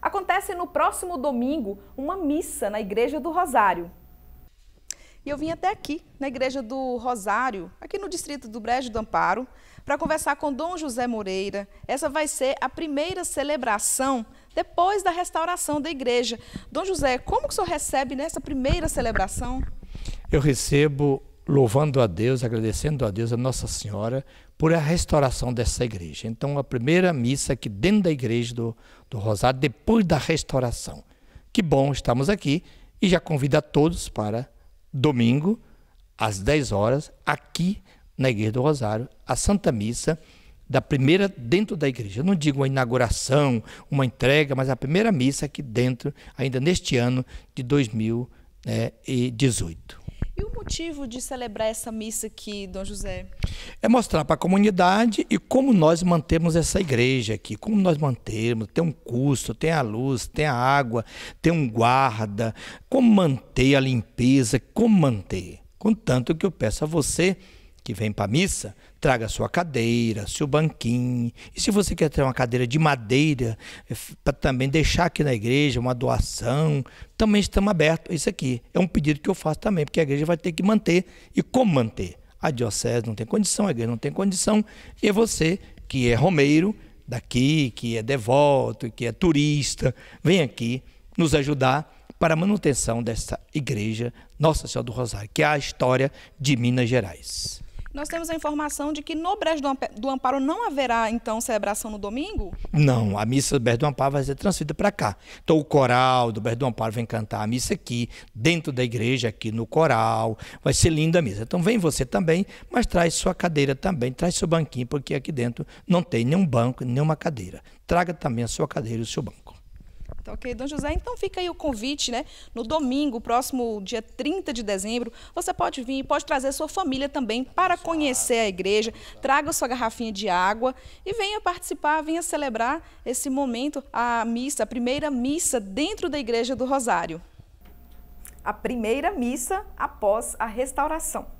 Acontece no próximo domingo uma missa na Igreja do Rosário. E eu vim até aqui, na Igreja do Rosário, aqui no distrito do Brejo do Amparo, para conversar com Dom José Moreira. Essa vai ser a primeira celebração depois da restauração da igreja. Dom José, como que o senhor recebe nessa primeira celebração? Eu recebo louvando a Deus, agradecendo a Deus, a Nossa Senhora, por a restauração dessa igreja. Então, a primeira missa aqui dentro da igreja do, do Rosário, depois da restauração. Que bom, estamos aqui e já convido a todos para domingo, às 10 horas, aqui na Igreja do Rosário, a Santa Missa da primeira dentro da igreja. Eu não digo uma inauguração, uma entrega, mas a primeira missa aqui dentro, ainda neste ano de 2018. E o motivo de celebrar essa missa aqui, Dom José? É mostrar para a comunidade e como nós mantemos essa igreja aqui, como nós mantemos, tem um custo, tem a luz, tem a água, tem um guarda, como manter a limpeza, como manter. Contanto que eu peço a você que vem para a missa, traga sua cadeira, seu banquinho. E se você quer ter uma cadeira de madeira, eh, para também deixar aqui na igreja uma doação, também estamos abertos. Isso aqui é um pedido que eu faço também, porque a igreja vai ter que manter e como manter. A diocese não tem condição, a igreja não tem condição, e é você, que é romeiro daqui, que é devoto, que é turista, vem aqui nos ajudar para a manutenção dessa igreja Nossa Senhora do Rosário, que é a história de Minas Gerais. Nós temos a informação de que no Brejo do Amparo não haverá, então, celebração no domingo? Não, a missa do Brejo do Amparo vai ser transferida para cá. Então, o coral do Brejo do Amparo vem cantar a missa aqui, dentro da igreja, aqui no coral. Vai ser linda a missa. Então, vem você também, mas traz sua cadeira também, traz seu banquinho, porque aqui dentro não tem nenhum banco, nenhuma cadeira. Traga também a sua cadeira e o seu banco. Tá ok, Dom José? Então fica aí o convite, né? No domingo, próximo dia 30 de dezembro, você pode vir, pode trazer sua família também para conhecer a igreja, traga sua garrafinha de água e venha participar, venha celebrar esse momento, a missa, a primeira missa dentro da Igreja do Rosário. A primeira missa após a restauração.